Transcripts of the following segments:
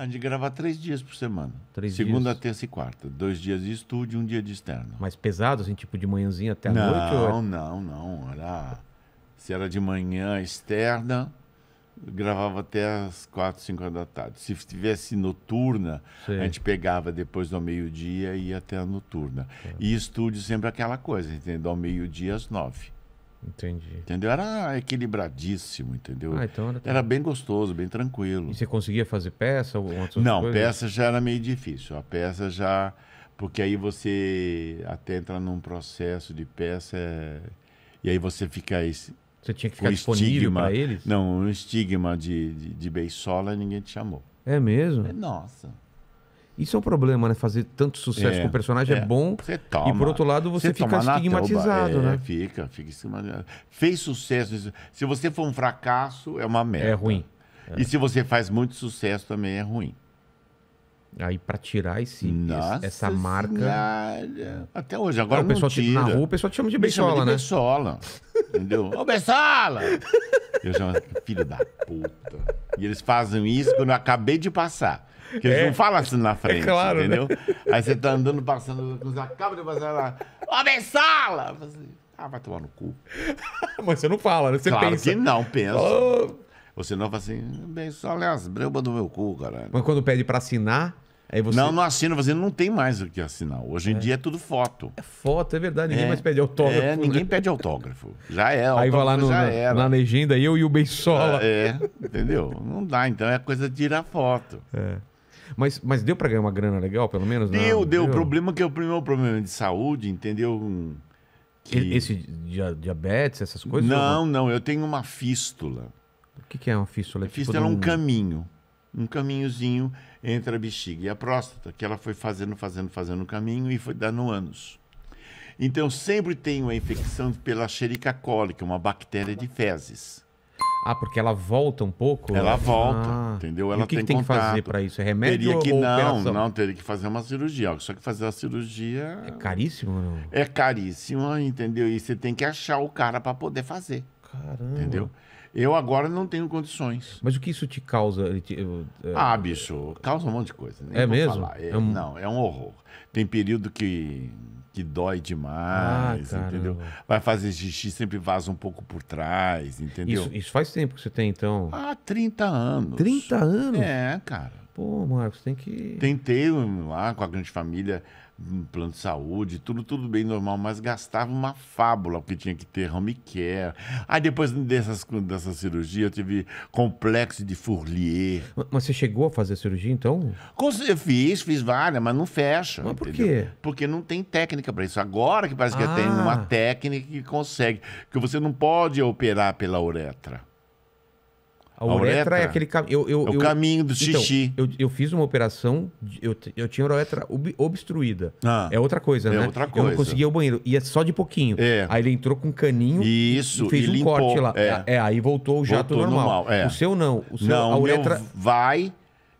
A gente grava três dias por semana. Três Segunda, dias. terça e quarta. Dois dias de estúdio e um dia de externo. Mais pesado, assim, tipo de manhãzinha até a é- não, noite? Não, ou... não, não. Era... Se era de manhã externa, gravava até as quatro, cinco da tarde. Se tivesse noturna, Sim. a gente pegava depois do meio-dia e ia até a noturna. É. E estúdio sempre é aquela coisa, entendeu? Ao meio-dia às nove. Entendi. Entendeu? Era equilibradíssimo, entendeu? Ah, então era... era... bem gostoso, bem tranquilo. E você conseguia fazer peça ou Não, coisas? peça já era meio difícil. A peça já. Porque aí você até entra num processo de peça e aí você fica. Esse... Você tinha que ficar disponível para eles? Não, um estigma de, de, de beisola ninguém te chamou. É mesmo? É, nossa. Isso é um problema, né? Fazer tanto sucesso é, com o personagem é, é bom. Toma, e por outro lado, você fica estigmatizado, é, né? Fica, fica estigmatizado. Fez sucesso. Se você for um fracasso, é uma merda. É ruim. E se você faz muito sucesso, também é ruim. Aí para tirar esse, Nossa essa marca. Senhora. Até hoje, agora. Não, é, o pessoal tira. Te, na rua o pessoal te chama de Me né? Beisola. Entendeu? Ô, Beisola! Eu chamo filho da puta. E eles fazem isso quando eu acabei de passar. Porque eles é, não falam assim na é frente, é claro, né? entendeu? Né? Aí você tá andando, passando, você acaba de passar lá, homem sala! Assim, ah, vai tomar no cu. Mas você não fala, né? Você claro pensa. que não, pensa. Oh. não senão fala assim, bem é as brebas do meu cu, caralho. Mas quando pede pra assinar, você... Não, não assina, você não tem mais o que assinar. Hoje em é. dia é tudo foto. É foto, é verdade. Ninguém é. mais pede autógrafo. É, ninguém né? pede autógrafo. Já é, autógrafo Aí vai lá no, na, na, legenda, eu e o Beisola. É, é, entendeu? Não dá, então é coisa de tirar foto. É. Mas, mas deu para ganhar uma grana legal, pelo menos? Deu, não, deu. O problema é que é o primeiro problema de saúde, entendeu? Que... Esse diabetes, essas coisas? Não, não, não eu tenho uma fístula. O que, que é uma fístula? A fístula é um caminho um caminhozinho entre a bexiga e a próstata, que ela foi fazendo, fazendo, fazendo o caminho e foi dando anos. Então, sempre tem uma infecção pela xerica cólica, uma bactéria de fezes. Ah, porque ela volta um pouco? Né? Ela volta, ah. entendeu? Ela e o que tem, que tem que fazer para isso? É remédio teria que, ou não, operação? Não, teria que fazer uma cirurgia. Só que fazer a cirurgia... É caríssimo? Não? É caríssimo, entendeu? E você tem que achar o cara para poder fazer. Caramba. Entendeu? Eu agora não tenho condições. Mas o que isso te causa? É, ah, bicho, causa um monte de coisa. Nem é mesmo? É, é um... Não, é um horror. Tem período que, que dói demais, ah, entendeu? Vai fazer xixi, sempre vaza um pouco por trás, entendeu? Isso, isso, faz tempo que você tem, então? Ah, 30 anos. 30 anos? É, cara. Pô, Marcos, tem que. Tentei hum, lá com a grande família, hum, plano de saúde, tudo, tudo bem normal, mas gastava uma fábula, porque tinha que ter home care. Aí depois dessas, dessa cirurgia eu tive complexo de Fourlier. Mas você chegou a fazer cirurgia então? Eu fiz, fiz várias, mas não fecha. Mas por entendeu? quê? Porque não tem técnica para isso. Agora que parece que tem ah. uma técnica que consegue, que você não pode operar pela uretra. A uretra, a uretra é aquele caminho. É o eu, caminho do então, xixi. Eu, eu, fiz uma operação, eu, eu tinha a uretra ob obstruída. Ah, é outra coisa, é né? Outra coisa. Eu não conseguia o banheiro. Ia só de pouquinho. É. Aí ele entrou com um caninho Isso, e fez e um limpou, corte lá. É. é. é aí voltou o jato voltou normal. normal é. o seu não. O seu, não, a uretra. Meu vai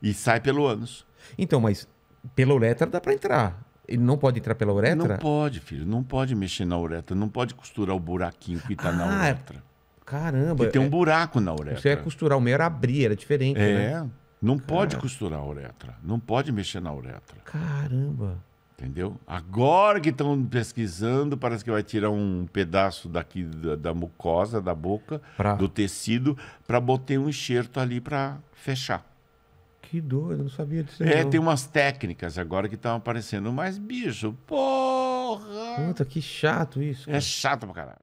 e sai pelo ânus. Então, mas pela uretra dá para entrar. Ele não pode entrar pela uretra? Não pode, filho. Não pode mexer na uretra. Não pode costurar o buraquinho que está ah, na uretra. Caramba. Que tem um é buraco na uretra. Você é costurar, o meu era abrir, era diferente. É. Né? Não Cara. pode costurar a uretra. Não pode mexer na uretra. Caramba. Entendeu? Agora que estão pesquisando, parece que vai tirar um pedaço daqui da, da mucosa, da boca, pra... do tecido, para botar um enxerto ali para fechar. Que doido, não sabia disso. É, não. tem umas técnicas agora que estão aparecendo, mas bicho, porra! Puta, que chato isso. É cara. É chato pra caralho.